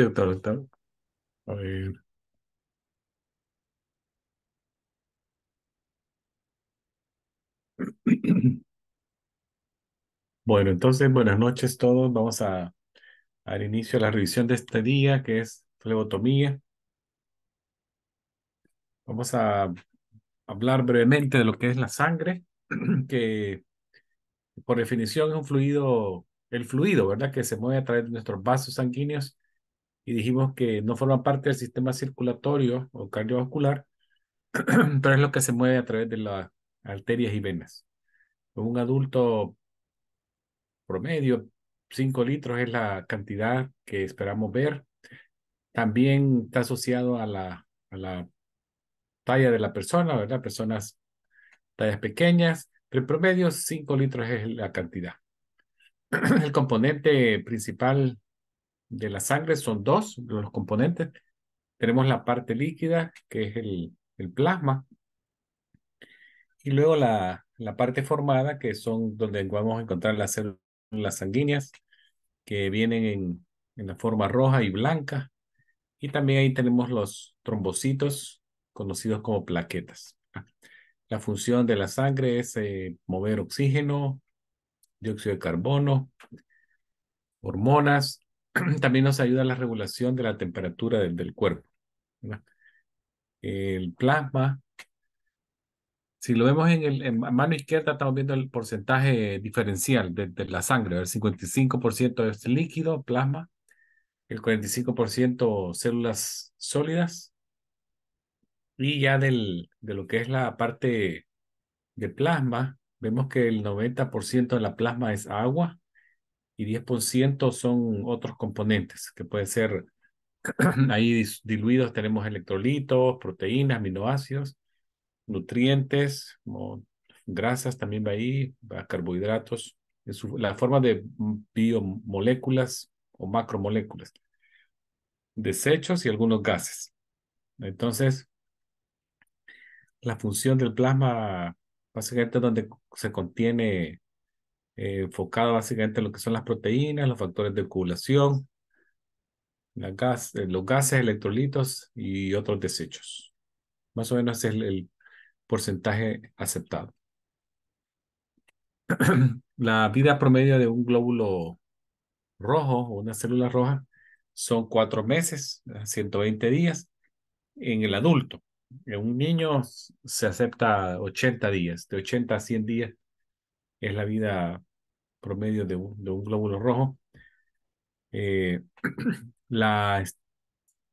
doctor, A ver. Bueno, entonces, buenas noches todos. Vamos a al inicio a la revisión de este día, que es flebotomía. Vamos a hablar brevemente de lo que es la sangre, que por definición es un fluido, el fluido, ¿verdad? Que se mueve a través de nuestros vasos sanguíneos y dijimos que no forman parte del sistema circulatorio o cardiovascular, pero es lo que se mueve a través de las arterias y venas. Un adulto promedio, 5 litros es la cantidad que esperamos ver. También está asociado a la, a la talla de la persona, ¿verdad? Personas tallas pequeñas, pero en promedio 5 litros es la cantidad. El componente principal de la sangre son dos los componentes. Tenemos la parte líquida, que es el, el plasma, y luego la, la, parte formada, que son donde vamos a encontrar las células sanguíneas, que vienen en, la forma roja y blanca. Y también ahí tenemos los trombocitos, conocidos como plaquetas. La función de la sangre es eh, mover oxígeno, dióxido de carbono, hormonas, también nos ayuda a la regulación de la temperatura del, cuerpo. El plasma, si lo vemos en, el, mano izquierda, estamos viendo el porcentaje diferencial de, la sangre. El 55% es líquido, plasma, el 45% células sólidas, y ya del, de lo que es la parte de plasma, vemos que el 90% de la plasma es agua, y 10% son otros componentes que pueden ser ahí diluidos. Tenemos electrolitos, proteínas, aminoácidos, nutrientes, grasas también va ahí, carbohidratos, la forma de biomoléculas o macromoléculas, desechos y algunos gases. Entonces, la función del plasma básicamente es donde se contiene eh, enfocado básicamente en lo que son las proteínas, los factores de coagulación, eh, los gases, electrolitos y otros desechos. Más o menos es el, porcentaje aceptado. la vida promedio de un glóbulo rojo o una célula roja son cuatro meses, 120 días en el adulto. En un niño se acepta 80 días, de 80 a 100 días es la vida promedio de un, de un glóbulo rojo. Eh, la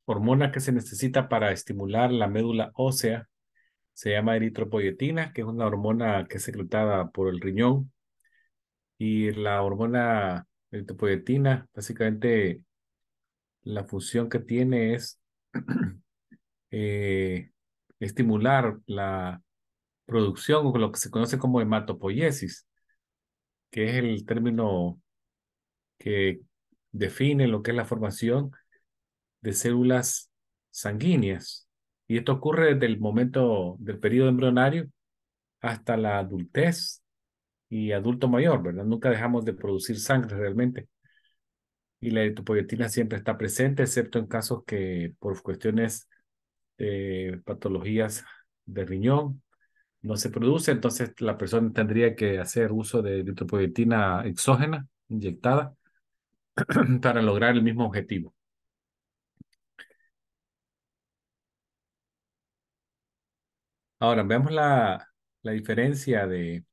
hormona que se necesita para estimular la médula ósea se llama eritropoyetina, que es una hormona que es secretada por el riñón. Y la hormona eritropoyetina, básicamente, la función que tiene es eh, estimular la producción o lo que se conoce como hematopoiesis que es el término que define lo que es la formación de células sanguíneas. Y esto ocurre desde el momento del periodo embrionario hasta la adultez y adulto mayor, ¿verdad? Nunca dejamos de producir sangre realmente. Y la eritropoyetina siempre está presente, excepto en casos que por cuestiones de patologías de riñón no se produce, entonces la persona tendría que hacer uso de eritropoyetina exógena, inyectada, para lograr el mismo objetivo. Ahora, veamos la, la diferencia de,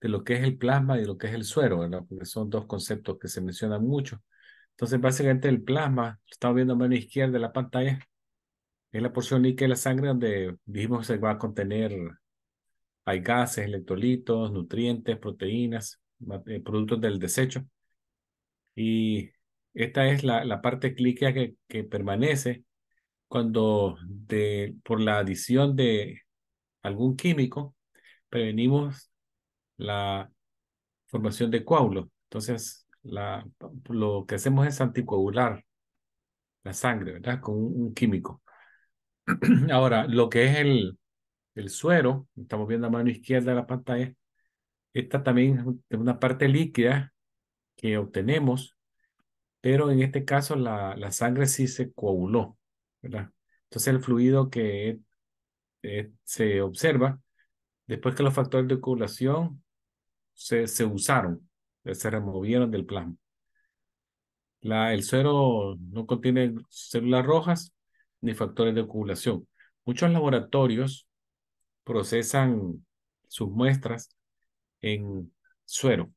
de, lo que es el plasma y lo que es el suero, porque son dos conceptos que se mencionan mucho. Entonces, básicamente el plasma, lo estamos viendo a mano izquierda de la pantalla, es la porción líquida de la sangre donde dijimos que se va a contener hay gases, electrolitos, nutrientes, proteínas, eh, productos del desecho. Y esta es la, la parte clíquea que, que permanece cuando de, por la adición de algún químico prevenimos la formación de coágulos. Entonces, la, lo que hacemos es anticoagular la sangre, ¿verdad? Con un químico. Ahora, lo que es el, el suero, estamos viendo a mano izquierda de la pantalla, esta también es una parte líquida que obtenemos, pero en este caso la, la sangre sí se coaguló, ¿verdad? Entonces el fluido que eh, se observa después que los factores de coagulación se, usaron, se removieron del plasma. La, el suero no contiene células rojas ni factores de coagulación. Muchos laboratorios procesan sus muestras en suero.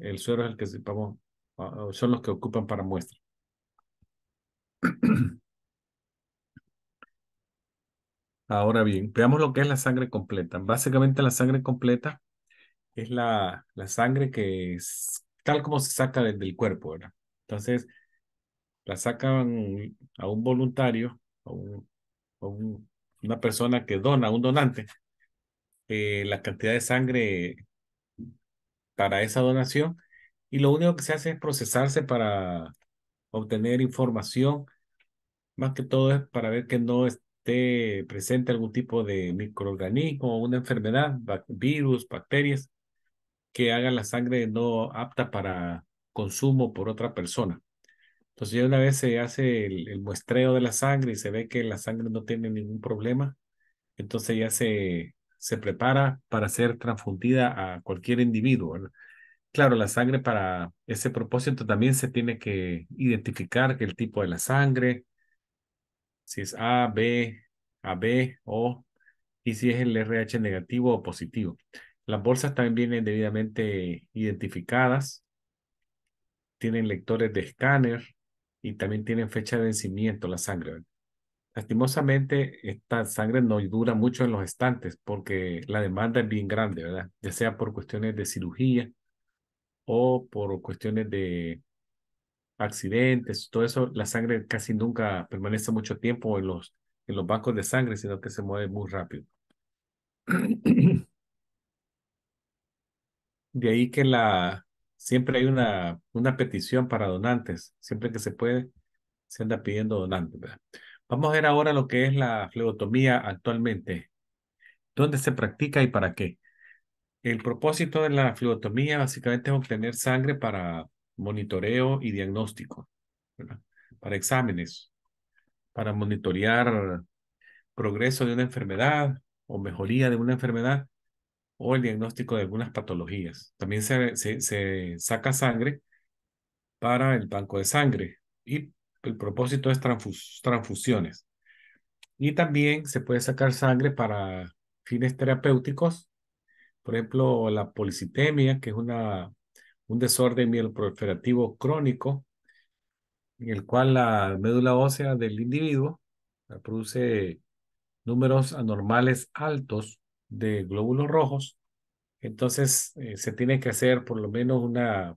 El suero es el que vamos, son los que ocupan para muestra. Ahora bien, veamos lo que es la sangre completa. Básicamente la sangre completa es la, la sangre que es tal como se saca desde el cuerpo, ¿verdad? Entonces, la sacan a un voluntario, a un una persona que dona, un donante, eh, la cantidad de sangre para esa donación y lo único que se hace es procesarse para obtener información, más que todo es para ver que no esté presente algún tipo de microorganismo una enfermedad, virus, bacterias, que haga la sangre no apta para consumo por otra persona. Entonces ya una vez se hace el, muestreo de la sangre y se ve que la sangre no tiene ningún problema, entonces ya se, se prepara para ser transfundida a cualquier individuo. Claro, la sangre para ese propósito también se tiene que identificar el tipo de la sangre, si es A, B, AB, O, y si es el RH negativo o positivo. Las bolsas también vienen debidamente identificadas, tienen lectores de escáner, y también tienen fecha de vencimiento la sangre. Lastimosamente, esta sangre no dura mucho en los estantes porque la demanda es bien grande, ¿verdad? Ya sea por cuestiones de cirugía o por cuestiones de accidentes, todo eso, la sangre casi nunca permanece mucho tiempo en los, en los bancos de sangre, sino que se mueve muy rápido. De ahí que la, siempre hay una, una petición para donantes. Siempre que se puede, se anda pidiendo donantes. Vamos a ver ahora lo que es la flebotomía actualmente. ¿Dónde se practica y para qué? El propósito de la flebotomía básicamente es obtener sangre para monitoreo y diagnóstico, para exámenes, para monitorear progreso de una enfermedad o mejoría de una enfermedad o el diagnóstico de algunas patologías. También se, saca sangre para el banco de sangre y el propósito es transfusiones. Y también se puede sacar sangre para fines terapéuticos, por ejemplo, la policitemia, que es una, un desorden mieloproliferativo crónico, en el cual la médula ósea del individuo ah, produce números anormales altos de glóbulos rojos, entonces eh, se tiene que hacer por lo menos una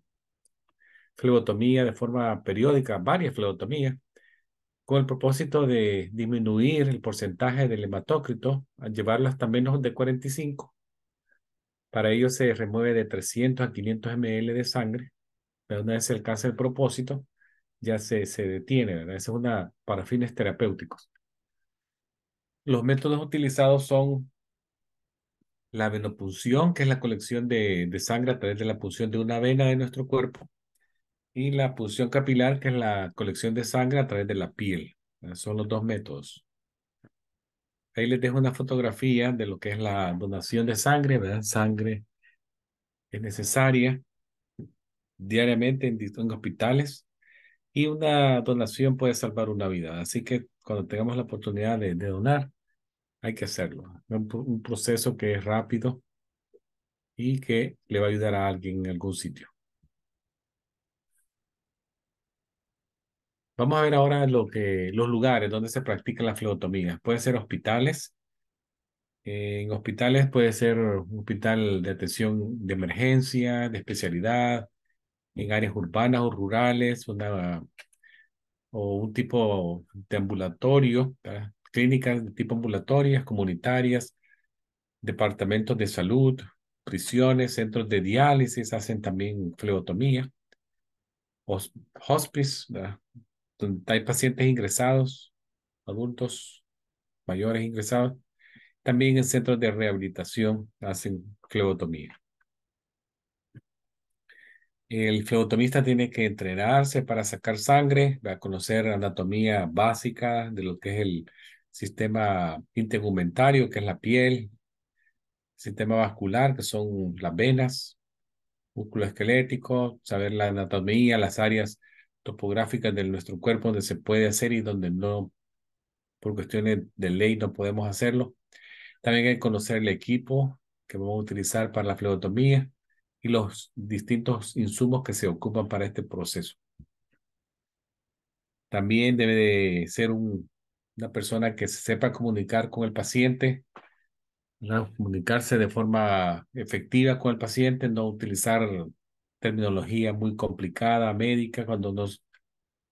flebotomía de forma periódica, varias flebotomías, con el propósito de disminuir el porcentaje del hematócrito al llevarlo hasta menos de 45. Para ello se remueve de 300 a 500 ml de sangre, pero una vez se alcanza el propósito, ya se, se detiene, ¿verdad? es una para fines terapéuticos. Los métodos utilizados son la venopunción, que es la colección de, de, sangre a través de la punción de una vena de nuestro cuerpo, y la punción capilar, que es la colección de sangre a través de la piel. Ah, son los dos métodos. Ahí les dejo una fotografía de lo que es la donación de sangre, ¿verdad? Sangre es necesaria diariamente en, en hospitales y una donación puede salvar una vida. Así que cuando tengamos la oportunidad de donar, hay que hacerlo. Un, proceso que es rápido y que le va a ayudar a alguien en algún sitio. Vamos a ver ahora lo que, los lugares donde se practica la flebotomía. Puede ser hospitales. En hospitales puede ser un hospital de atención de emergencia, de especialidad, en áreas urbanas o rurales, una, o un tipo de ambulatorio, clínicas de tipo ambulatorias, comunitarias, departamentos de salud, prisiones, centros de diálisis, hacen también fleotomía, hospice, donde hay pacientes ingresados, adultos mayores ingresados. También en centros de rehabilitación hacen flebotomía. El flebotomista tiene que entrenarse para sacar sangre, va a conocer anatomía básica de lo que es el sistema integumentario, que es la piel, sistema vascular, que son las venas, músculo esquelético, saber la anatomía, las áreas topográficas de nuestro cuerpo donde se puede hacer y donde no, por cuestiones de ley, no podemos hacerlo. También hay que conocer el equipo que vamos a utilizar para la flebotomía y los distintos insumos que se ocupan para este proceso. También debe de ser un una persona que sepa comunicar con el paciente, comunicarse de forma efectiva con el paciente, no utilizar terminología muy complicada, médica, cuando nos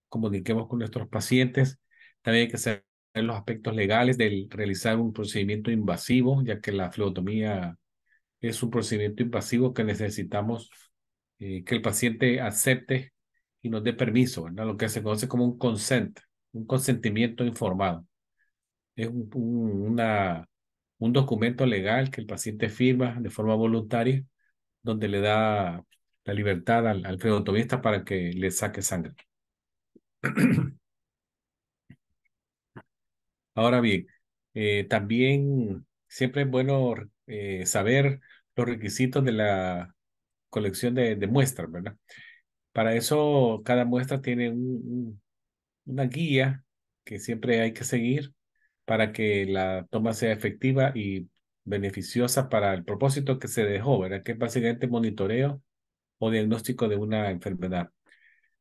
comuniquemos con nuestros pacientes. También hay que saber los aspectos legales del realizar un procedimiento invasivo, ya que la flebotomía es un procedimiento invasivo que necesitamos eh, que el paciente acepte y nos dé permiso, ¿verdad? lo que se conoce como un consent un consentimiento informado. Es un, documento legal que el paciente firma de forma voluntaria, donde le da la libertad al, al para que le saque sangre. Ahora bien, eh, también siempre es bueno eh, saber los requisitos de la colección de, muestras, ¿verdad? Para eso cada muestra tiene un, una guía que siempre hay que seguir para que la toma sea efectiva y beneficiosa para el propósito que se dejó, ¿verdad? Que es básicamente monitoreo o diagnóstico de una enfermedad.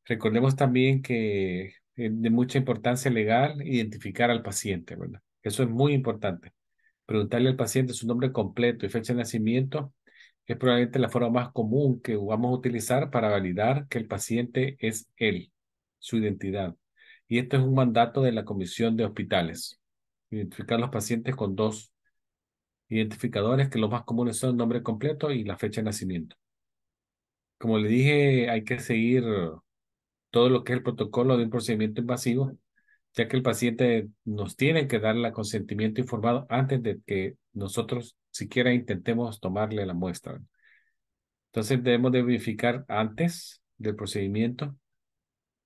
Recordemos también que es de mucha importancia legal identificar al paciente, ¿verdad? Eso es muy importante. Preguntarle al paciente su nombre completo y fecha de nacimiento es probablemente la forma más común que vamos a utilizar para validar que el paciente es él, su identidad. Y esto es un mandato de la Comisión de Hospitales. Identificar los pacientes con dos identificadores, que los más comunes son el nombre completo y la fecha de nacimiento. Como le dije, hay que seguir todo lo que es el protocolo de un procedimiento invasivo, ya que el paciente nos tiene que dar el consentimiento informado antes de que nosotros siquiera intentemos tomarle la muestra. Entonces debemos de verificar antes del procedimiento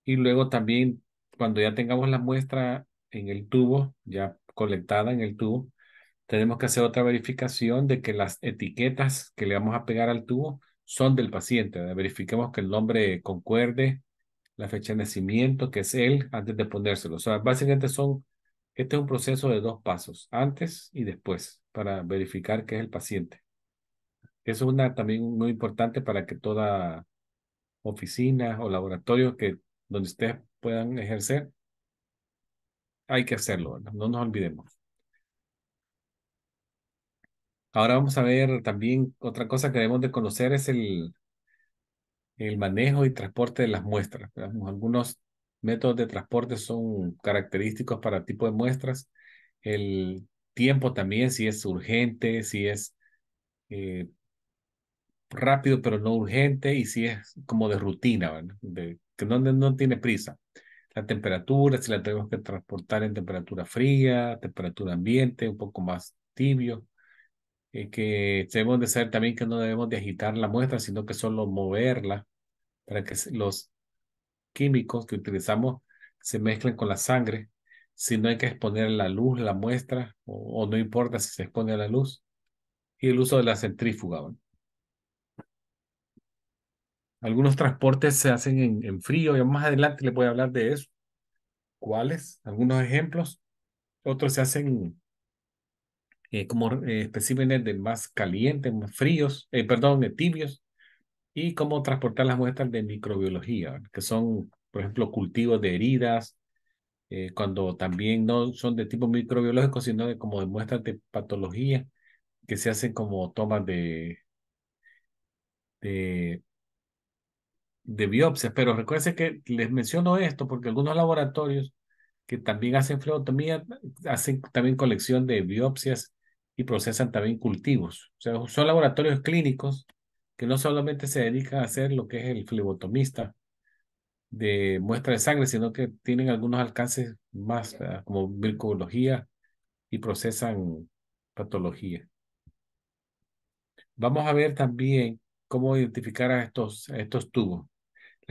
y luego también cuando ya tengamos la muestra en el tubo, ya colectada en el tubo, tenemos que hacer otra verificación de que las etiquetas que le vamos a pegar al tubo son del paciente. Verifiquemos que el nombre concuerde, la fecha de nacimiento, que es él, antes de ponérselo. O sea, básicamente son, este es un proceso de dos pasos, antes y después, para verificar que es el paciente. Eso es una también muy importante para que toda oficina o laboratorio que donde esté puedan ejercer, hay que hacerlo, no nos olvidemos. Ahora vamos a ver también otra cosa que debemos de conocer es el, el manejo y transporte de las muestras. Algunos métodos de transporte son característicos para tipo de muestras. El tiempo también, si es urgente, si es eh, rápido pero no urgente y si es como de rutina, De no, tiene prisa. La temperatura, si la tenemos que transportar en temperatura fría, temperatura ambiente, un poco más tibio, eh, que debemos de saber también que no debemos de agitar la muestra, sino que solo moverla para que los químicos que utilizamos se mezclen con la sangre. Si no hay que exponer la luz, la muestra, o, no importa si se expone a la luz. Y el uso de la centrífuga. Algunos transportes se hacen en, frío, más adelante les voy a hablar de eso. ¿Cuáles? Algunos ejemplos. Otros se hacen eh, como eh, especímenes de más calientes, más fríos, eh, perdón, de tibios. Y cómo transportar las muestras de microbiología, que son, por ejemplo, cultivos de heridas, cuando también no son de tipo microbiológico, sino como de muestras de patología, que se hacen como tomas de de biopsias, pero recuerden que les menciono esto porque algunos laboratorios que también hacen flebotomía hacen también colección de biopsias y procesan también cultivos. O sea, son laboratorios clínicos que no solamente se dedican a hacer lo que es el flebotomista de muestra de sangre, sino que tienen algunos alcances más eh, como vircología y procesan patología. Vamos a ver también cómo identificar a estos, a estos tubos.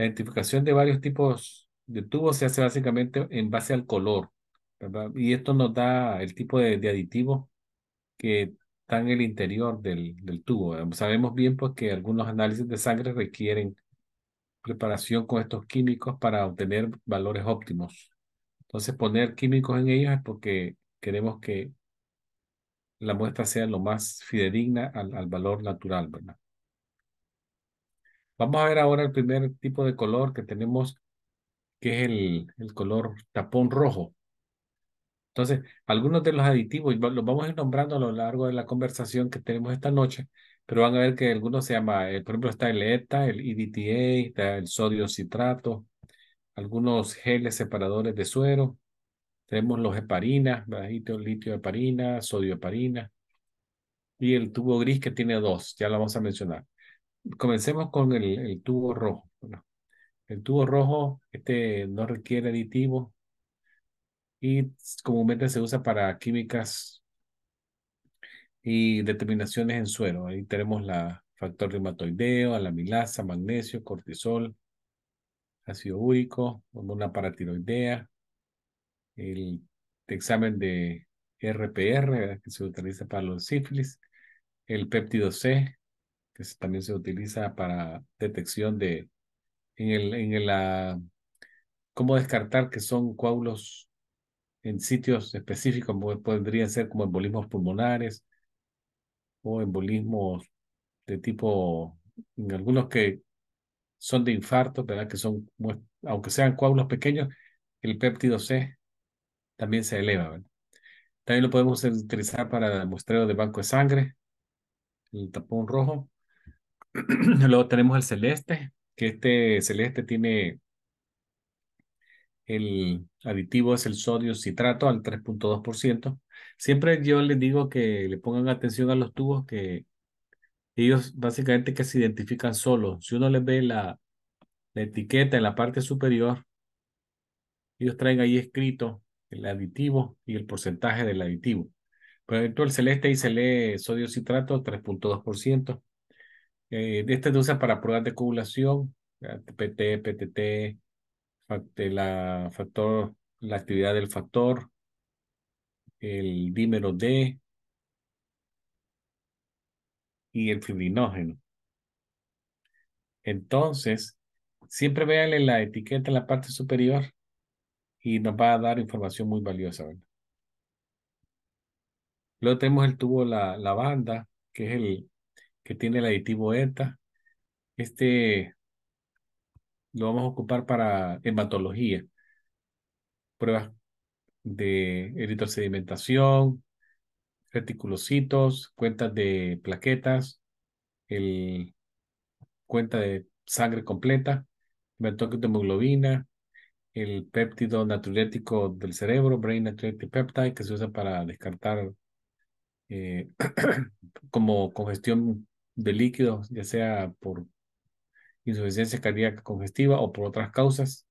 La identificación de varios tipos de tubos se hace básicamente en base al color, ¿verdad? Y esto nos da el tipo de, aditivos que están en el interior del, tubo. Sabemos bien pues, que algunos análisis de sangre requieren preparación con estos químicos para obtener valores óptimos. Entonces, poner químicos en ellos es porque queremos que la muestra sea lo más fidedigna al, al valor natural, ¿verdad? Vamos a ver ahora el primer tipo de color que tenemos, que es el, color tapón rojo. Entonces, algunos de los aditivos, los vamos a ir nombrando a lo largo de la conversación que tenemos esta noche, pero van a ver que algunos se llama, eh, por ejemplo, está el ETA, el EDTA, está el sodio citrato, algunos geles separadores de suero, tenemos los heparinas, litio heparina, sodio heparina, y el tubo gris que tiene dos, ya lo vamos a mencionar comencemos con el, tubo rojo. el tubo rojo este no requiere aditivo y comúnmente se usa para químicas y determinaciones en suero. Ahí tenemos la factor reumatoideo, alamilasa magnesio, cortisol, ácido úrico, hormona paratiroidea, el examen de RPR que se utiliza para los sífilis, el péptido C, también se utiliza para detección de, en el, en la, ah, cómo descartar que son coágulos en sitios específicos, podrían ser como embolismos pulmonares o embolismos de tipo, en algunos que son de infarto, ¿verdad? Que son, aunque sean coágulos pequeños, el péptido C también se eleva, También lo podemos utilizar para el muestreo de banco de sangre, el tapón rojo, Luego tenemos el celeste, que este celeste tiene el aditivo es el sodio citrato al 3.2%. Siempre yo les digo que le pongan atención a los tubos que ellos básicamente que se identifican solo. Si uno les ve la, etiqueta en la parte superior, ellos traen ahí escrito el aditivo y el porcentaje del aditivo. Por ejemplo, el celeste ahí se lee sodio citrato 3.2% este se usa para pruebas de coagulación, PT, PTT, la, factor, la actividad del factor, el dímero D y el fibrinógeno. Entonces, siempre véanle la etiqueta en la parte superior y nos va a dar información muy valiosa. ¿verdad? Luego tenemos el tubo, la, la banda, que es el, que tiene el aditivo ETA. Este lo vamos a ocupar para hematología, pruebas de eritrosedimentación, reticulocitos, cuentas de plaquetas, el, cuenta de sangre completa, hematocrito hemoglobina, el péptido natriurético del cerebro, Brain Natriuretic Peptide, que se usa para descartar eh, como congestión de líquidos, ya sea por insuficiencia cardíaca congestiva o por otras causas.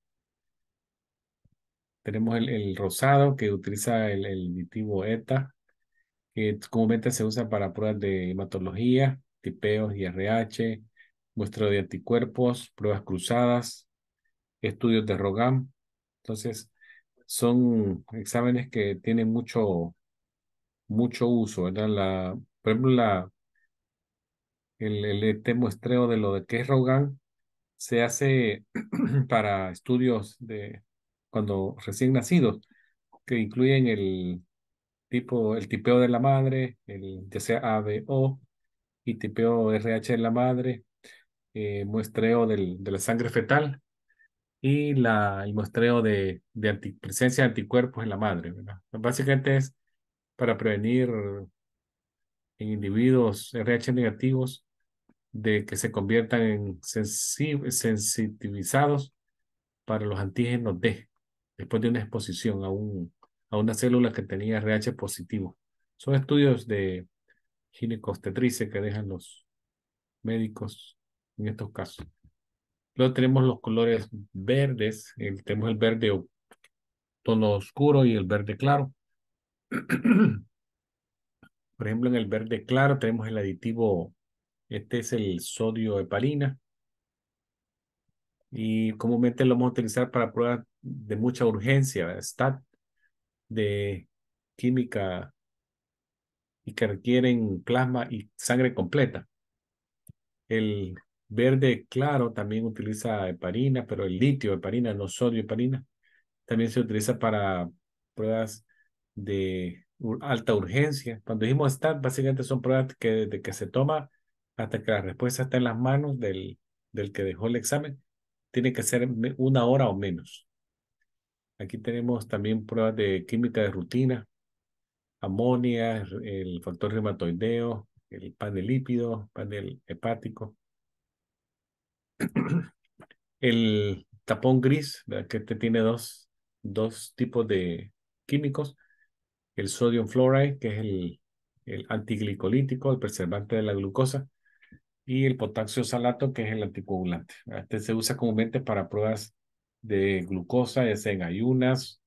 Tenemos el, rosado que utiliza el, el ETA, que comúnmente se usa para pruebas de hematología, tipeos, Rh muestras de anticuerpos, pruebas cruzadas, estudios de Rogam. Entonces, son exámenes que tienen mucho, mucho uso, ¿verdad? La, por ejemplo, la el, el, este muestreo de lo de que es Rogan se hace para estudios de cuando recién nacidos, que incluyen el tipo, el tipeo de la madre, el ya sea ABO y tipeo RH de la madre, eh, muestreo de la sangre fetal y la, el muestreo de, de presencia de anticuerpos en la madre. ¿verdad? Básicamente es para prevenir en individuos RH negativos de que se conviertan en sensibilizados para los antígenos D, después de una exposición a, un, a una célula que tenía RH positivo. Son estudios de ginecostetrice que dejan los médicos en estos casos. Luego tenemos los colores verdes, tenemos el verde tono oscuro y el verde claro. Por ejemplo, en el verde claro tenemos el aditivo este es el sodio heparina. Y comúnmente lo vamos a utilizar para pruebas de mucha urgencia, STAT, de química y que requieren plasma y sangre completa. El verde claro también utiliza heparina, pero el litio heparina, no sodio heparina. También se utiliza para pruebas de alta urgencia. Cuando dijimos STAT, básicamente son pruebas que de que se toma hasta que la respuesta está en las manos del, del que dejó el examen, tiene que ser una hora o menos. Aquí tenemos también pruebas de química de rutina, amonía el factor reumatoideo, el panel lípido, panel hepático. El tapón gris, que este tiene dos, dos tipos de químicos. El sodium fluoride, que es el antiglicolítico, el preservante de la glucosa, y el potasio salato, que es el anticoagulante. Este se usa comúnmente para pruebas de glucosa, ya sea en ayunas,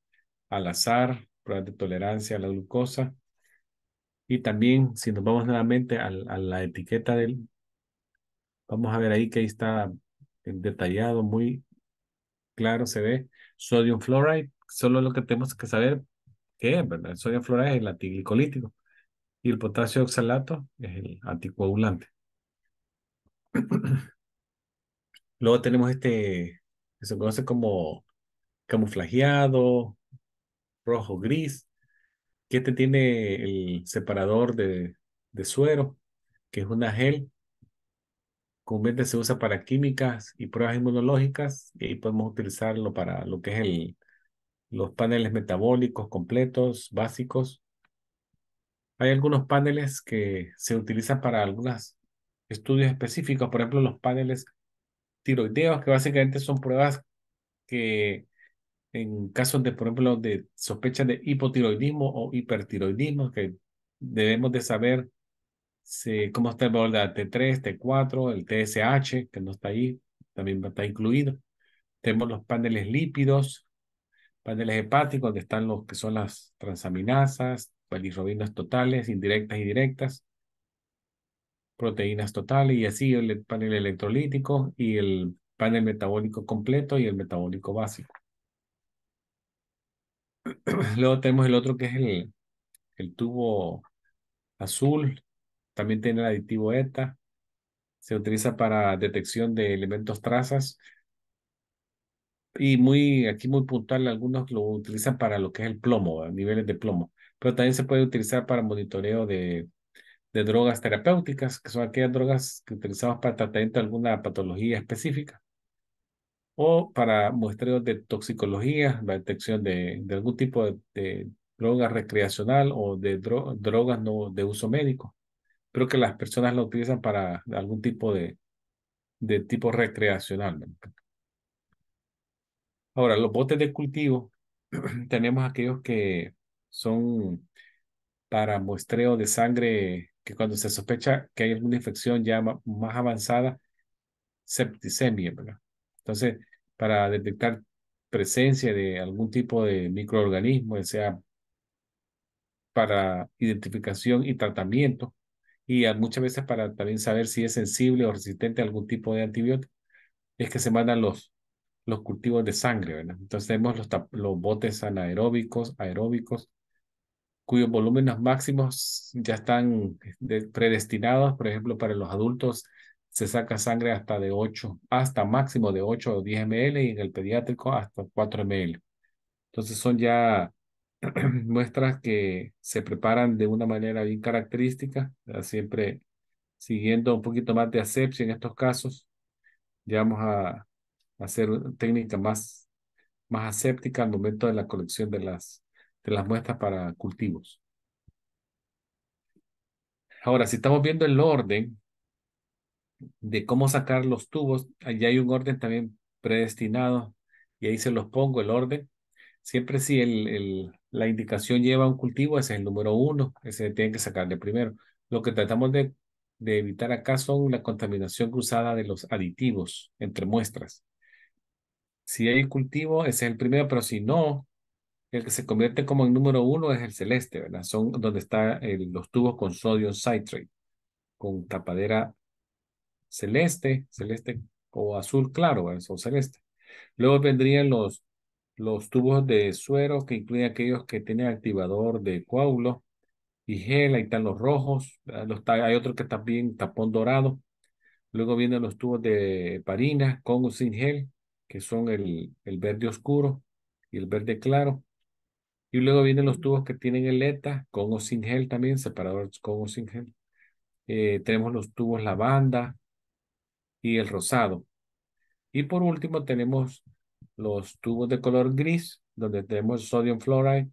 al azar, pruebas de tolerancia a la glucosa. Y también, si nos vamos nuevamente a, a la etiqueta del... Vamos a ver ahí que ahí está detallado, muy claro, se ve. Sodium fluoride, solo lo que tenemos que saber que es, ¿verdad? El sodium fluoride es el antiglicolítico y el potasio oxalato es el anticoagulante. Luego tenemos este, que se conoce como camuflajeado, rojo, gris, que este tiene el separador de, suero, que es una gel. Comúnmente se usa para químicas y pruebas inmunológicas, y ahí podemos utilizarlo para lo que es el, los paneles metabólicos completos, básicos. Hay algunos paneles que se utilizan para algunas estudios específicos, por ejemplo, los paneles tiroideos, que básicamente son pruebas que en casos de, por ejemplo, de sospecha de hipotiroidismo o hipertiroidismo, que debemos de saber cómo está el valor de la T3, T4, el TSH, que no está ahí, también está incluido. Tenemos los paneles lípidos, paneles hepáticos, donde están los que son las transaminasas, bilirrubinas totales, indirectas y directas proteínas totales y así el e-, panel electrolítico y el panel metabólico completo y el metabólico básico. Luego tenemos el otro que es el, el tubo azul, también tiene el aditivo ETA, se utiliza para detección de elementos trazas y muy aquí muy puntual algunos lo utilizan para lo que es el plomo, niveles de plomo, pero también se puede utilizar para monitoreo de de drogas terapéuticas, que son aquellas drogas que utilizamos para tratamiento de alguna patología específica, o para muestreos de toxicología, la detección de, algún tipo de, droga recreacional o de drogas no de uso médico, pero que las personas la utilizan para algún tipo de, de tipo recreacional. Ahora, los botes de cultivo, tenemos aquellos que son para muestreo de sangre que cuando se sospecha que hay alguna infección ya más avanzada, septicemia, ¿verdad? Entonces, para detectar presencia de algún tipo de microorganismo, ya sea para identificación y tratamiento, y muchas veces para también saber si es sensible o resistente a algún tipo de antibiótico, es que se mandan los, los cultivos de sangre, ¿verdad? Entonces tenemos los, los botes anaeróbicos, aeróbicos, cuyos volúmenes máximos ya están eh, predestinados, por ejemplo, para los adultos se saca sangre hasta de 8, hasta máximo de 8 o 10 ml y en el pediátrico hasta 4 ml. Entonces son ya muestras que se preparan de una manera bien característica, siempre siguiendo un poquito más de asepsia en estos casos. Ya vamos a, hacer una técnica más, más aséptica al momento de la colección de las, de las muestras para cultivos. Ahora, si estamos viendo el orden de cómo sacar los tubos, allá hay un orden también predestinado y ahí se los pongo el orden. Siempre si la indicación lleva un cultivo, ese es el número uno, ese tiene que sacar de primero. Lo que tratamos de, de evitar acá son la contaminación cruzada de los aditivos entre muestras. Si hay cultivo, ese es el primero, pero si no, el que se convierte como el número uno es el celeste, ¿verdad? Son donde están eh, los tubos con sodio citrate, con tapadera celeste, celeste o azul claro, son celeste. Luego vendrían los, los tubos de suero, que incluyen aquellos que tienen activador de coágulo y gel, ahí están los rojos, hay otros que también tapón dorado. Luego vienen los tubos de parina con o sin gel, que son el, el verde oscuro y el verde claro. Y luego vienen los tubos que tienen el ETA con o sin gel también, separadores con o sin gel. Eh, tenemos los tubos lavanda y el rosado. Y por último tenemos los tubos de color gris, donde tenemos el sodium fluoride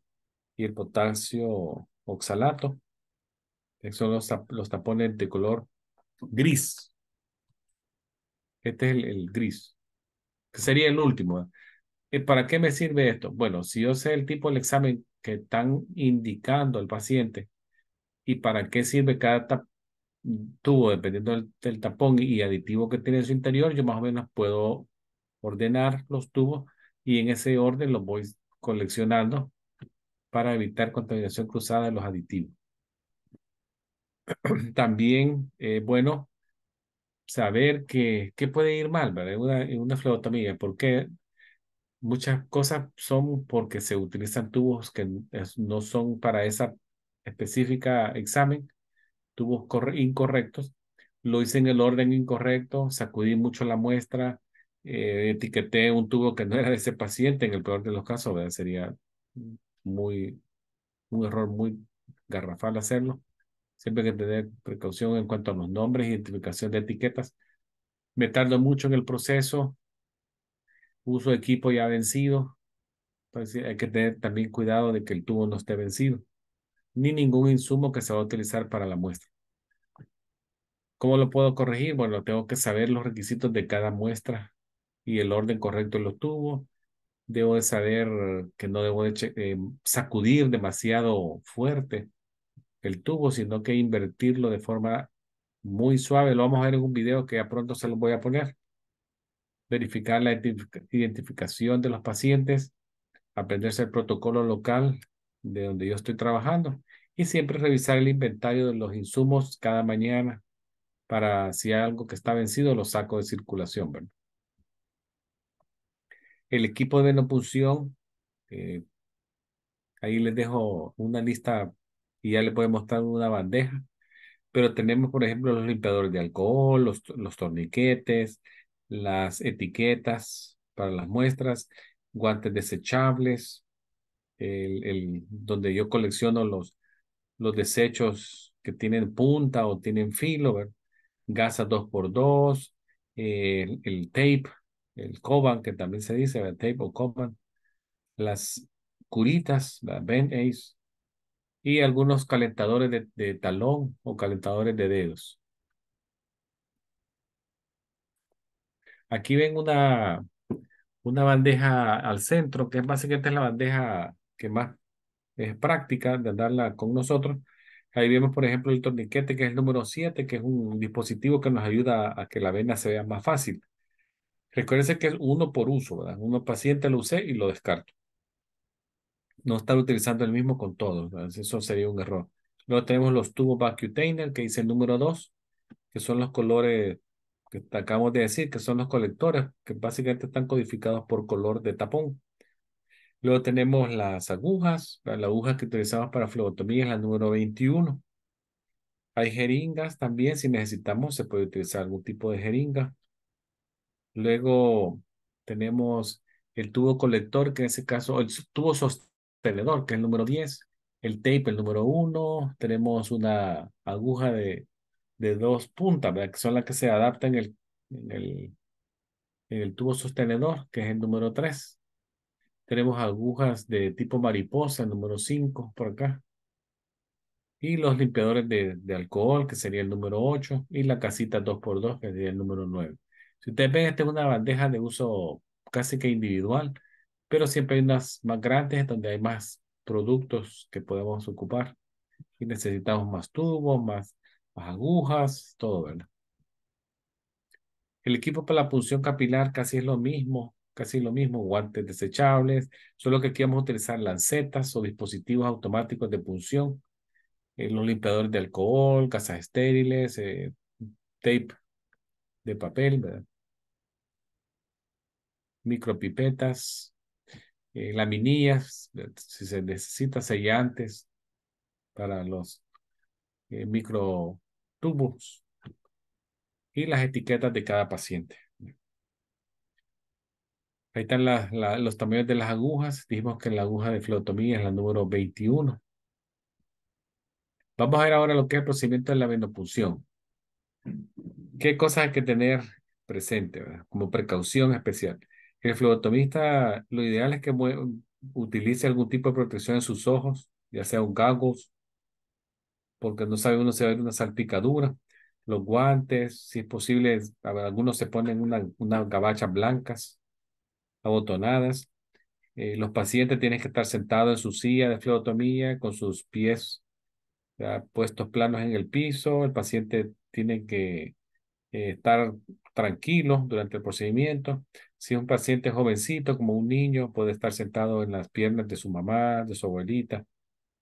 y el potasio oxalato. son los, tapones de color gris. Este es el, el gris, que sería el último. ¿Para qué me sirve esto? Bueno, si yo sé el tipo del examen que están indicando al paciente y para qué sirve cada tubo, dependiendo del, tapón y aditivo que tiene en su interior, yo más o menos puedo ordenar los tubos y en ese orden los voy coleccionando para evitar contaminación cruzada de los aditivos. También, eh, bueno, saber que, qué puede ir mal en una, en una flebotomía. ¿Por qué? muchas cosas son porque se utilizan tubos que no son para esa específica examen, tubos incorrectos. Lo hice en el orden incorrecto, sacudí mucho la muestra, eh, etiqueté un tubo que no era de ese paciente, en el peor de los casos, sería muy, un error muy garrafal hacerlo. Siempre hay que tener precaución en cuanto a los nombres, identificación de etiquetas. Me tardo mucho en el proceso, uso de equipo ya vencido, entonces pues, hay que tener también cuidado de que el tubo no esté vencido, ni ningún insumo que se va a utilizar para la muestra. ¿Cómo lo puedo corregir? Bueno, tengo que saber los requisitos de cada muestra y el orden correcto de los tubos. Debo de saber que no debo de eh, sacudir demasiado fuerte el tubo, sino que invertirlo de forma muy suave. Lo vamos a ver en un video que ya pronto se lo voy a poner verificar la identificación de los pacientes, aprenderse el protocolo local de donde yo estoy trabajando y siempre revisar el inventario de los insumos cada mañana para si algo que está vencido lo saco de circulación. ¿verdad? El equipo de venopunción eh, ahí les dejo una lista y ya les puedo mostrar una bandeja, pero tenemos por ejemplo los limpiadores de alcohol, los, los torniquetes, las etiquetas para las muestras, guantes desechables, el, el, donde yo colecciono los, los desechos que tienen punta o tienen filo, ¿ver? gasas 2x2, el, tape, el coban, que también se dice, el tape o coban, las curitas, las band aids, y algunos calentadores de talón o calentadores de dedos. Aquí ven una, una bandeja al centro, que es básicamente es la bandeja que más es práctica de andarla con nosotros. Ahí vemos, por ejemplo, el torniquete, que es el número 7, que es un dispositivo que nos ayuda a que la vena se vea más fácil. Recuerden que es uno por uso, ¿verdad? Uno paciente lo usé y lo descarto. No estar utilizando el mismo con todos, eso sería un error. Luego tenemos los tubos vacutainer, que dice el número 2, que son los colores que acabamos de decir, que son los colectores, que básicamente están codificados por color de tapón. Luego tenemos las agujas, la aguja que utilizamos para flebotomía es la número 21. Hay jeringas también, si necesitamos se puede utilizar algún tipo de jeringa. Luego tenemos el tubo colector, que en ese caso, el tubo sostenedor, que es el número 10. El tape, el número 1. Tenemos una aguja de de dos puntas, ¿verdad? que son las que se adaptan en el, en el, en el tubo sostenedor, que es el número 3. Tenemos agujas de tipo mariposa, el número 5 por acá. Y los limpiadores de, de, alcohol, que sería el número 8. Y la casita 2x2, que sería el número 9. Si ustedes ven, esta es una bandeja de uso casi que individual, pero siempre hay unas más grandes donde hay más productos que podemos ocupar. Y necesitamos más tubos, más agujas, todo, ¿verdad? El equipo para la punción capilar casi es lo mismo, casi lo mismo, guantes desechables, solo que aquí vamos a utilizar lancetas o dispositivos automáticos de punción, eh, los limpiadores de alcohol, casas estériles, eh, tape de papel, ¿verdad? micropipetas, eh, laminillas, si se necesita sellantes para los micro tubos y las etiquetas de cada paciente. Ahí están los tamaños de las agujas. Dijimos que la aguja de flotomía es la número 21. Vamos a ver ahora lo que es el procedimiento de la venopunción. ¿Qué cosas hay que tener presente como precaución especial? El flebotomista lo ideal es que utilice algún tipo de protección en sus ojos, ya sea un gagos porque no sabe uno si va a haber una salpicadura. Los guantes, si es posible, algunos se ponen unas gabachas blancas, abotonadas. Eh, los pacientes tienen que estar sentados en su silla de flebotomía con sus pies ya, puestos planos en el piso. El paciente tiene que eh, estar tranquilo durante el procedimiento. Si un paciente jovencito, como un niño, puede estar sentado en las piernas de su mamá, de su abuelita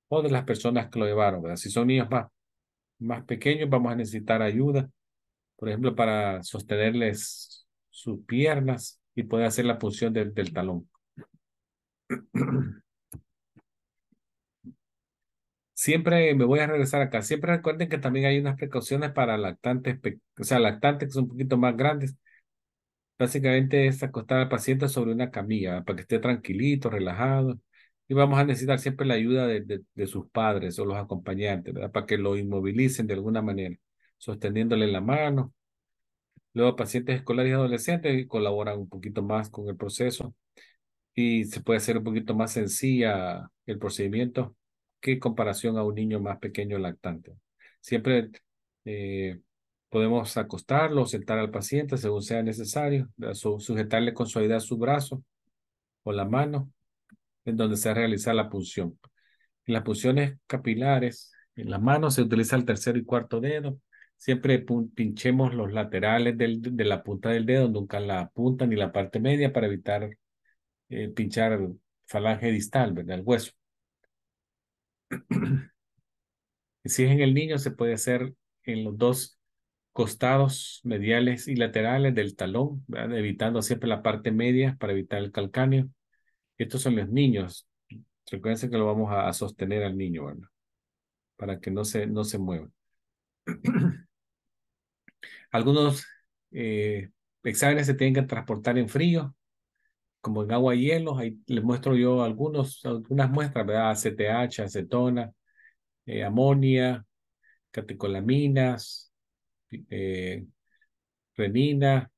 o de las personas que lo llevaron, Si son niños más, más pequeños, vamos a necesitar ayuda, por ejemplo, para sostenerles sus piernas y poder hacer la función del, del talón. Siempre me voy a regresar acá. Siempre recuerden que también hay unas precauciones para lactantes, o sea, lactantes que son un poquito más grandes. Básicamente es acostar al paciente sobre una camilla para que esté tranquilito, relajado y vamos a necesitar siempre la ayuda de, sus padres o los acompañantes, ¿verdad? Para que lo inmovilicen de alguna manera, sosteniéndole la mano. Luego pacientes escolares y adolescentes colaboran un poquito más con el proceso y se puede hacer un poquito más sencilla el procedimiento que comparación a un niño más pequeño lactante. Siempre eh, podemos acostarlo, sentar al paciente según sea necesario, sujetarle con suavidad su brazo o la mano en donde se realiza la punción. En las punciones capilares, en la mano se utiliza el tercero y cuarto dedo. Siempre pinchemos los laterales de la punta del dedo, nunca la punta ni la parte media para evitar eh, pinchar falange distal, ¿verdad? El hueso. si es en el niño, se puede hacer en los dos costados mediales y laterales del talón, evitando siempre la parte media para evitar el calcáneo. Estos son los niños. Recuerden que lo vamos a, sostener al niño, ¿verdad? Para que no se, no se mueva. Algunos eh, exámenes se tienen que transportar en frío, como en agua y hielo. Ahí les muestro yo algunos, algunas muestras, ¿verdad? ACTH, acetona, eh, amonia, catecolaminas, eh, renina,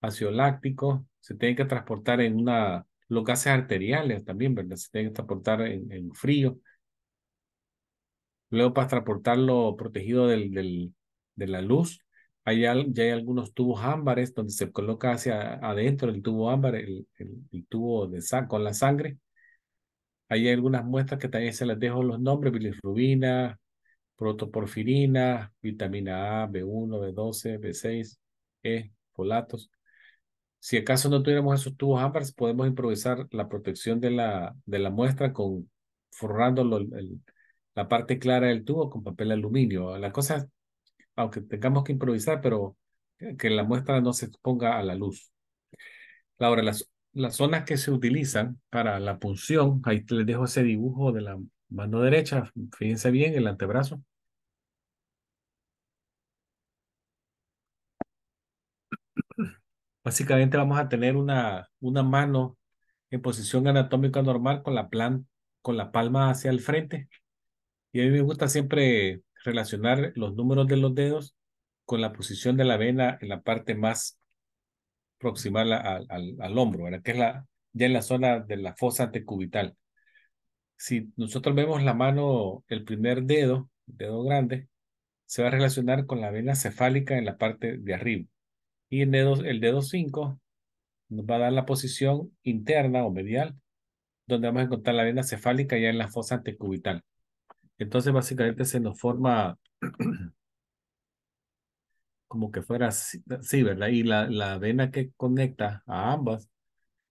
ácido láctico. Se tienen que transportar en una los gases arteriales también, ¿verdad? Se tienen que transportar en, frío. Luego, para transportarlo protegido del, de la luz, hay, ya hay algunos tubos ámbares donde se coloca hacia adentro el tubo ámbar, el, tubo de con la sangre. hay algunas muestras que también se les dejo los nombres, bilirrubina, protoporfirina, vitamina A, B1, B12, B6, E, folatos. Si acaso no tuviéramos esos tubos ámbares, podemos improvisar la protección de la, de la muestra con forrando la parte clara del tubo con papel aluminio. La cosa, aunque tengamos que improvisar, pero que la muestra no se exponga a la luz. Ahora, las, las zonas que se utilizan para la punción, ahí les dejo ese dibujo de la mano derecha, fíjense bien, el antebrazo. Básicamente vamos a tener una, una mano en posición anatómica normal con la, plan, con la palma hacia el frente. Y a mí me gusta siempre relacionar los números de los dedos con la posición de la vena en la parte más proximal al, hombro, ¿verdad? que es la, ya en la zona de la fosa antecubital. Si nosotros vemos la mano, el primer dedo, dedo grande, se va a relacionar con la vena cefálica en la parte de arriba. Y el dedo, el 5 nos va a dar la posición interna o medial, donde vamos a encontrar la vena cefálica ya en la fosa antecubital. Entonces, básicamente se nos forma como que fuera así, sí, ¿verdad? Y la, la vena que conecta a ambas,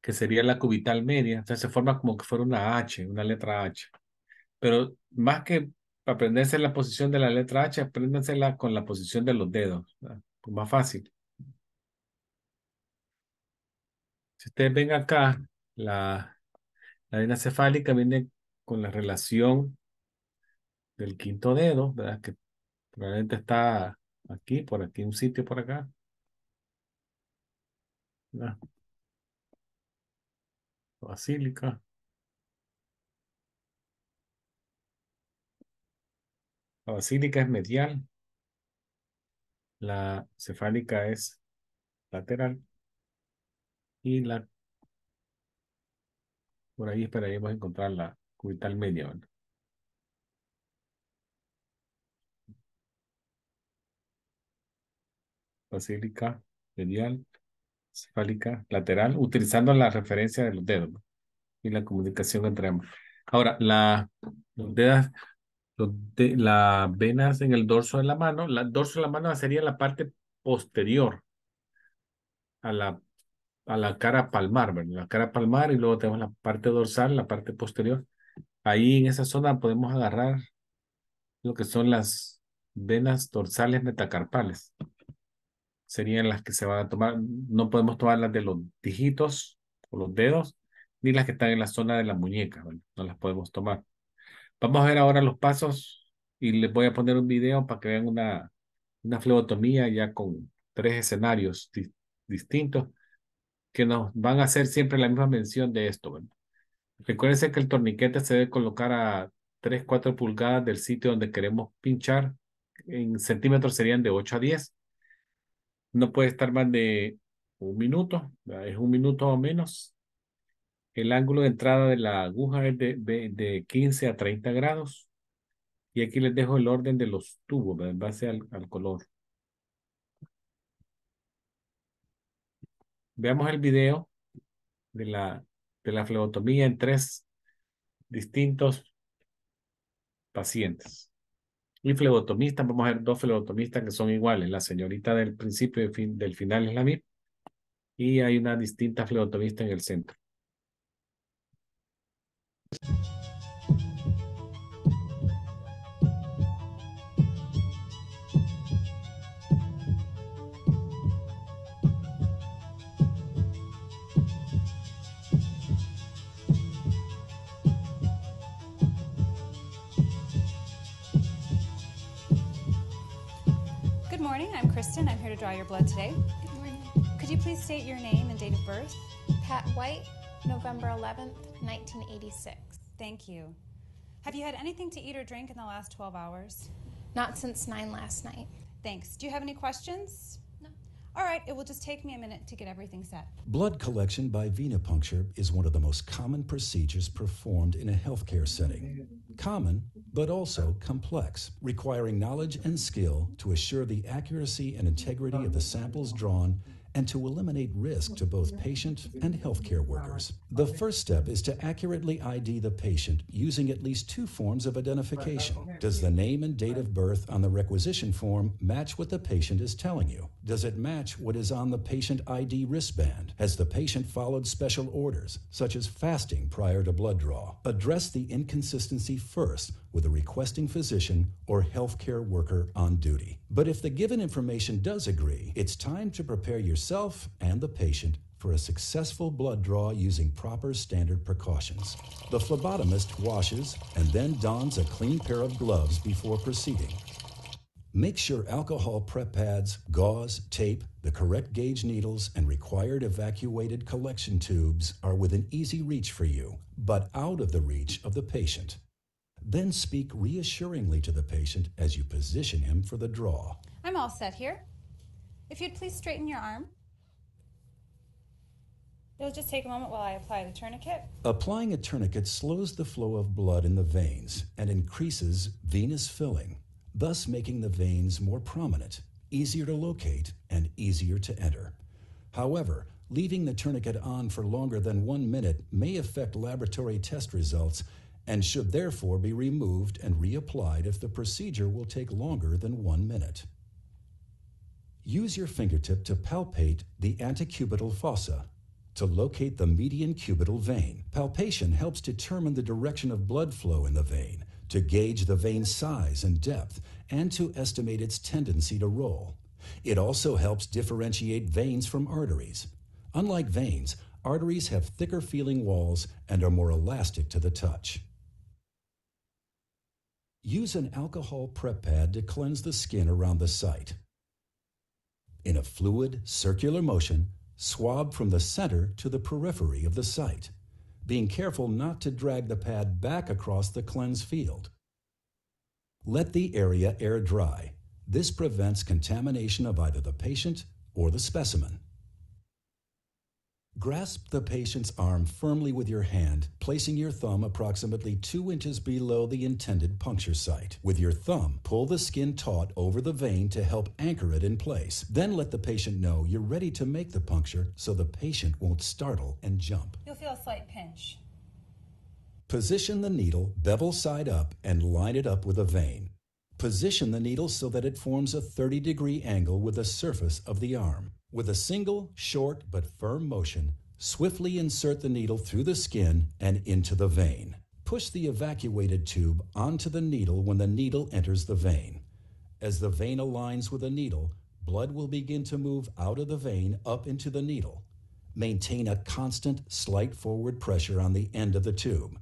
que sería la cubital media, entonces se forma como que fuera una H, una letra H. Pero más que aprenderse la posición de la letra H, apréndansela con la posición de los dedos, pues más fácil. Si ustedes ven acá, la, la cefálica viene con la relación del quinto dedo, ¿verdad? Que probablemente está aquí, por aquí, un sitio por acá. La Basílica. La basílica es medial. La cefálica es lateral. Y la, por ahí esperaríamos encontrar la cubital media. Basílica, medial, cefálica, lateral, utilizando la referencia de los dedos y la comunicación entre ambos. Ahora, la, dedos, las venas en el dorso de la mano, el dorso de la mano sería la parte posterior a la a la cara palmar, La cara palmar y luego tenemos la parte dorsal, la parte posterior. Ahí en esa zona podemos agarrar lo que son las venas dorsales metacarpales. Serían las que se van a tomar, no podemos tomar las de los dígitos o los dedos, ni las que están en la zona de la muñeca, no las podemos tomar. Vamos a ver ahora los pasos y les voy a poner un video para que vean una, una flebotomía ya con tres escenarios distintos que nos van a hacer siempre la misma mención de esto. Recuérdense que el torniquete se debe colocar a 3, 4 pulgadas del sitio donde queremos pinchar. En centímetros serían de 8 a 10. No puede estar más de un minuto, es un minuto o menos. El ángulo de entrada de la aguja es de, de, 15 a 30 grados. Y aquí les dejo el orden de los tubos en base al, al color. Veamos el video de la, de la flebotomía en tres distintos pacientes. Y flebotomistas, vamos a ver dos flebotomistas que son iguales. La señorita del principio y del final es la misma. Y hay una distinta flebotomista en el centro. today. Good morning. Could you please state your name and date of birth? Pat White, November 11th, 1986. Thank you. Have you had anything to eat or drink in the last 12 hours? Not since 9 last night. Thanks. Do you have any questions? all right, it will just take me a minute to get everything set. Blood collection by venipuncture is one of the most common procedures performed in a healthcare setting. Common, but also complex, requiring knowledge and skill to assure the accuracy and integrity of the samples drawn and to eliminate risk to both patient and healthcare workers. The first step is to accurately ID the patient using at least two forms of identification. Does the name and date of birth on the requisition form match what the patient is telling you? Does it match what is on the patient ID wristband? Has the patient followed special orders, such as fasting prior to blood draw? Address the inconsistency first with a requesting physician or healthcare worker on duty. But if the given information does agree, it's time to prepare yourself and the patient for a successful blood draw using proper standard precautions. The phlebotomist washes and then dons a clean pair of gloves before proceeding. Make sure alcohol prep pads, gauze, tape, the correct gauge needles, and required evacuated collection tubes are within easy reach for you, but out of the reach of the patient. Then speak reassuringly to the patient as you position him for the draw. I'm all set here. If you'd please straighten your arm. It'll just take a moment while I apply the tourniquet. Applying a tourniquet slows the flow of blood in the veins and increases venous filling, thus making the veins more prominent, easier to locate, and easier to enter. However, leaving the tourniquet on for longer than one minute may affect laboratory test results and should therefore be removed and reapplied if the procedure will take longer than one minute. Use your fingertip to palpate the antecubital fossa to locate the median cubital vein. Palpation helps determine the direction of blood flow in the vein, to gauge the vein size and depth, and to estimate its tendency to roll. It also helps differentiate veins from arteries. Unlike veins, arteries have thicker feeling walls and are more elastic to the touch. Use an alcohol prep pad to cleanse the skin around the site. In a fluid, circular motion, swab from the center to the periphery of the site, being careful not to drag the pad back across the cleanse field. Let the area air dry. This prevents contamination of either the patient or the specimen. Grasp the patient's arm firmly with your hand, placing your thumb approximately 2 inches below the intended puncture site. With your thumb, pull the skin taut over the vein to help anchor it in place. Then let the patient know you're ready to make the puncture so the patient won't startle and jump. You'll feel a slight pinch. Position the needle bevel side up and line it up with a vein. Position the needle so that it forms a 30 degree angle with the surface of the arm. With a single, short, but firm motion, swiftly insert the needle through the skin and into the vein. Push the evacuated tube onto the needle when the needle enters the vein. As the vein aligns with the needle, blood will begin to move out of the vein up into the needle. Maintain a constant, slight forward pressure on the end of the tube.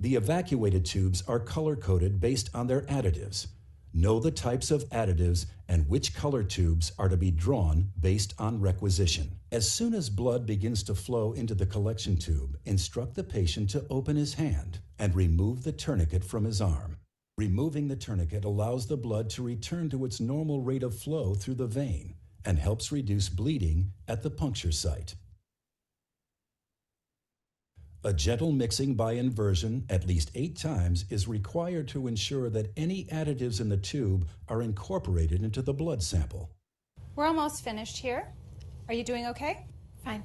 The evacuated tubes are color coded based on their additives know the types of additives and which color tubes are to be drawn based on requisition. As soon as blood begins to flow into the collection tube, instruct the patient to open his hand and remove the tourniquet from his arm. Removing the tourniquet allows the blood to return to its normal rate of flow through the vein and helps reduce bleeding at the puncture site. A gentle mixing by inversion at least eight times is required to ensure that any additives in the tube are incorporated into the blood sample. We're almost finished here. Are you doing okay? Fine.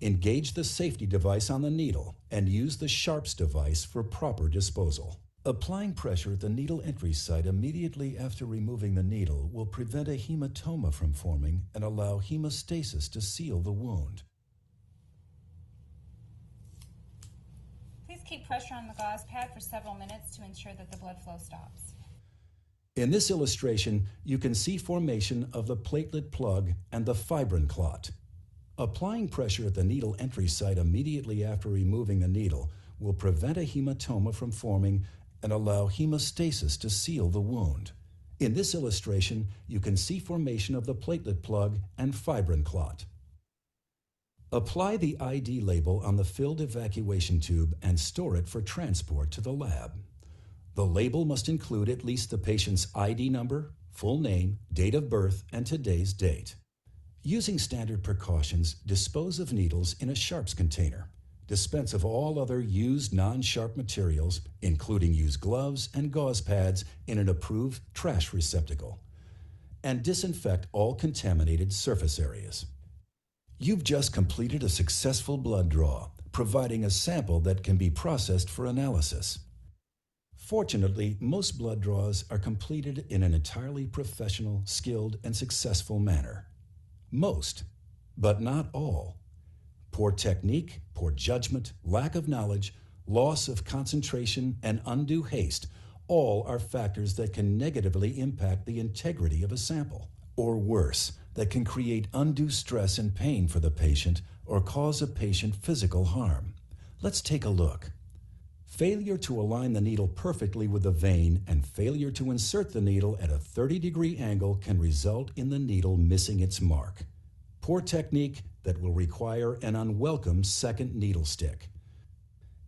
Engage the safety device on the needle and use the Sharps device for proper disposal. Applying pressure at the needle entry site immediately after removing the needle will prevent a hematoma from forming and allow hemostasis to seal the wound. Keep pressure on the gauze pad for several minutes to ensure that the blood flow stops. In this illustration, you can see formation of the platelet plug and the fibrin clot. Applying pressure at the needle entry site immediately after removing the needle will prevent a hematoma from forming and allow hemostasis to seal the wound. In this illustration, you can see formation of the platelet plug and fibrin clot. Apply the ID label on the filled evacuation tube and store it for transport to the lab. The label must include at least the patient's ID number, full name, date of birth, and today's date. Using standard precautions, dispose of needles in a sharps container. Dispense of all other used non sharp materials, including used gloves and gauze pads, in an approved trash receptacle. And disinfect all contaminated surface areas. You've just completed a successful blood draw, providing a sample that can be processed for analysis. Fortunately, most blood draws are completed in an entirely professional, skilled, and successful manner. Most, but not all. Poor technique, poor judgment, lack of knowledge, loss of concentration, and undue haste all are factors that can negatively impact the integrity of a sample. Or worse, that can create undue stress and pain for the patient or cause a patient physical harm. Let's take a look. Failure to align the needle perfectly with the vein and failure to insert the needle at a 30 degree angle can result in the needle missing its mark. Poor technique that will require an unwelcome second needle stick.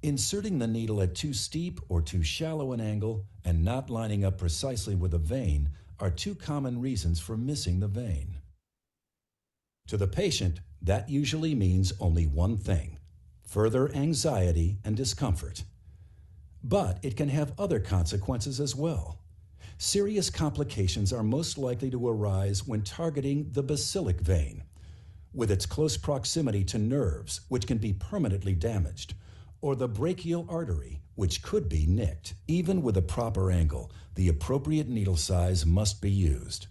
Inserting the needle at too steep or too shallow an angle and not lining up precisely with the vein are two common reasons for missing the vein. To the patient, that usually means only one thing further anxiety and discomfort. But it can have other consequences as well. Serious complications are most likely to arise when targeting the basilic vein, with its close proximity to nerves, which can be permanently damaged, or the brachial artery, which could be nicked. Even with a proper angle, the appropriate needle size must be used.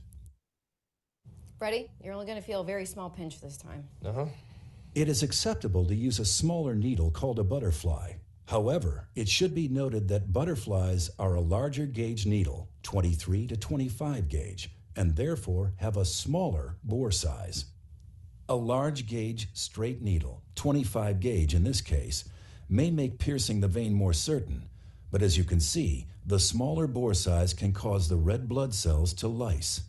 Freddie, you're only going to feel a very small pinch this time. Uh huh. It is acceptable to use a smaller needle called a butterfly. However, it should be noted that butterflies are a larger gauge needle, 23 to 25 gauge, and therefore have a smaller bore size. A large gauge straight needle, 25 gauge in this case, may make piercing the vein more certain, but as you can see, the smaller bore size can cause the red blood cells to lice.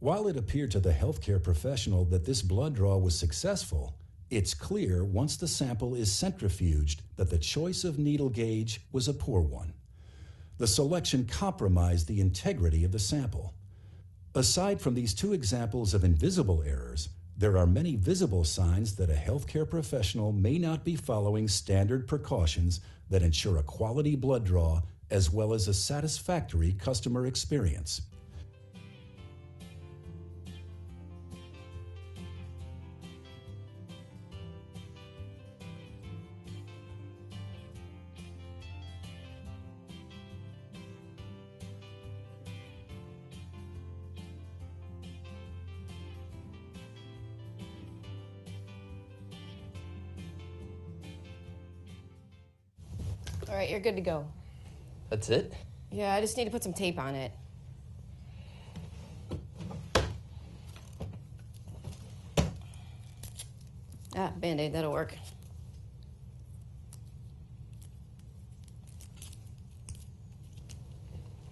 While it appeared to the healthcare professional that this blood draw was successful, it's clear once the sample is centrifuged that the choice of needle gauge was a poor one. The selection compromised the integrity of the sample. Aside from these two examples of invisible errors, there are many visible signs that a healthcare professional may not be following standard precautions that ensure a quality blood draw as well as a satisfactory customer experience. All right, you're good to go. That's it? Yeah, I just need to put some tape on it. Ah, band aid, that'll work.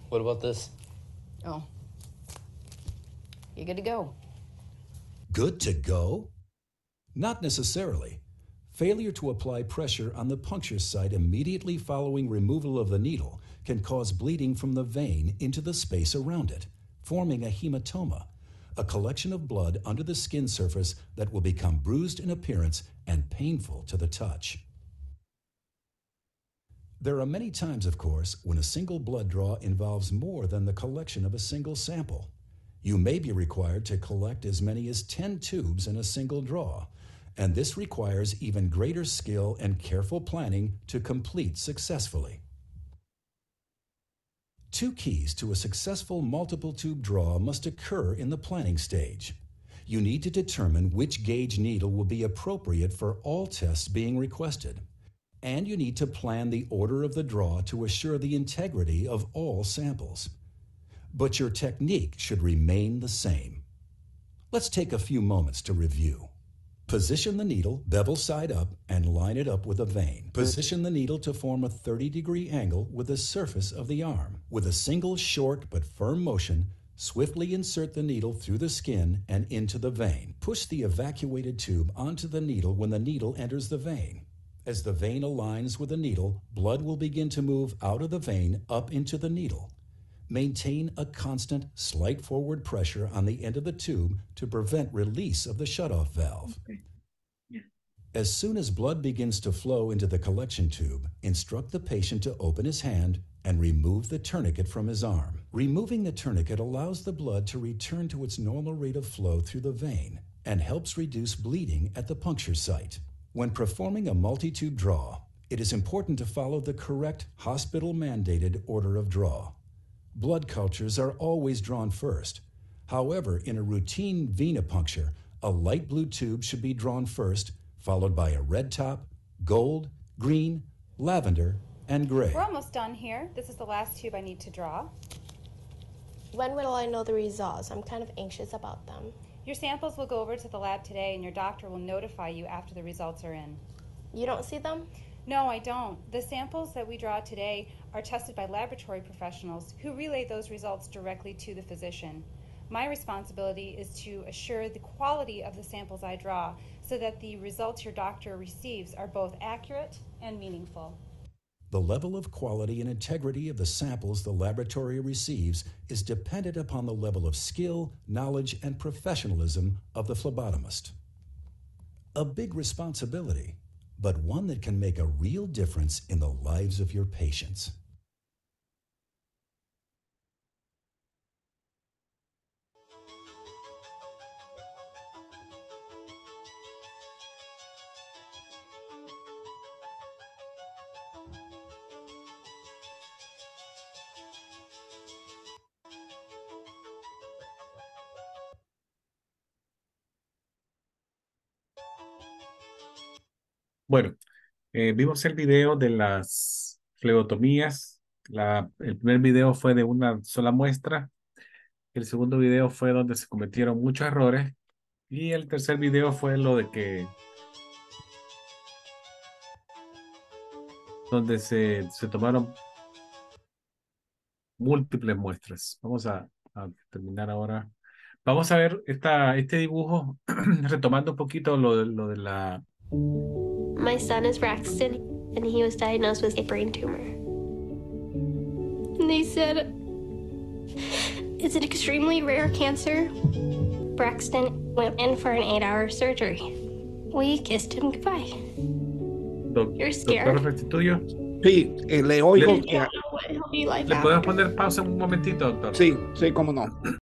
What about this? Oh. You're good to go. Good to go? Not necessarily. Failure to apply pressure on the puncture site immediately following removal of the needle can cause bleeding from the vein into the space around it, forming a hematoma, a collection of blood under the skin surface that will become bruised in appearance and painful to the touch. There are many times, of course, when a single blood draw involves more than the collection of a single sample. You may be required to collect as many as 10 tubes in a single draw, and this requires even greater skill and careful planning to complete successfully. Two keys to a successful multiple tube draw must occur in the planning stage. You need to determine which gauge needle will be appropriate for all tests being requested, and you need to plan the order of the draw to assure the integrity of all samples. But your technique should remain the same. Let's take a few moments to review. Position the needle bevel side up and line it up with a vein. Position the needle to form a 30 degree angle with the surface of the arm. With a single short but firm motion, Swiftly insert the needle through the skin and into the vein. Push the evacuated tube onto the needle when the needle enters the vein. As the vein aligns with the needle, blood will begin to move out of the vein up into the needle. Maintain a constant slight forward pressure on the end of the tube to prevent release of the shutoff valve. Okay. As soon as blood begins to flow into the collection tube, instruct the patient to open his hand and remove the tourniquet from his arm. Removing the tourniquet allows the blood to return to its normal rate of flow through the vein and helps reduce bleeding at the puncture site. When performing a multi tube draw, it is important to follow the correct hospital mandated order of draw blood cultures are always drawn first. However, in a routine venipuncture, a light blue tube should be drawn first, followed by a red top, gold, green, lavender, and gray. We're almost done here. This is the last tube I need to draw. When will I know the results? I'm kind of anxious about them. Your samples will go over to the lab today, and your doctor will notify you after the results are in. You don't see them? No, I don't. The samples that we draw today are tested by laboratory professionals who relay those results directly to the physician. My responsibility is to assure the quality of the samples I draw so that the results your doctor receives are both accurate and meaningful. The level of quality and integrity of the samples the laboratory receives is dependent upon the level of skill, knowledge, and professionalism of the phlebotomist. A big responsibility but one that can make a real difference in the lives of your patients. Bueno, eh, vimos el video de las flebotomías. La, el primer video fue de una sola muestra. El segundo video fue donde se cometieron muchos errores. Y el tercer video fue lo de que... Donde se, tomaron múltiples muestras. Vamos a, terminar ahora. Vamos a ver esta, este dibujo, retomando un poquito lo, lo de la My son is Braxton, and he was diagnosed with a brain tumor. And they said it's an extremely rare cancer. Braxton went in for an eight hour surgery. We kissed him goodbye. You're scared. Doctor Sí, le oigo. ¿Le, que... ¿Le podemos poner pausa un momentito, doctor? Sí, sí, cómo no.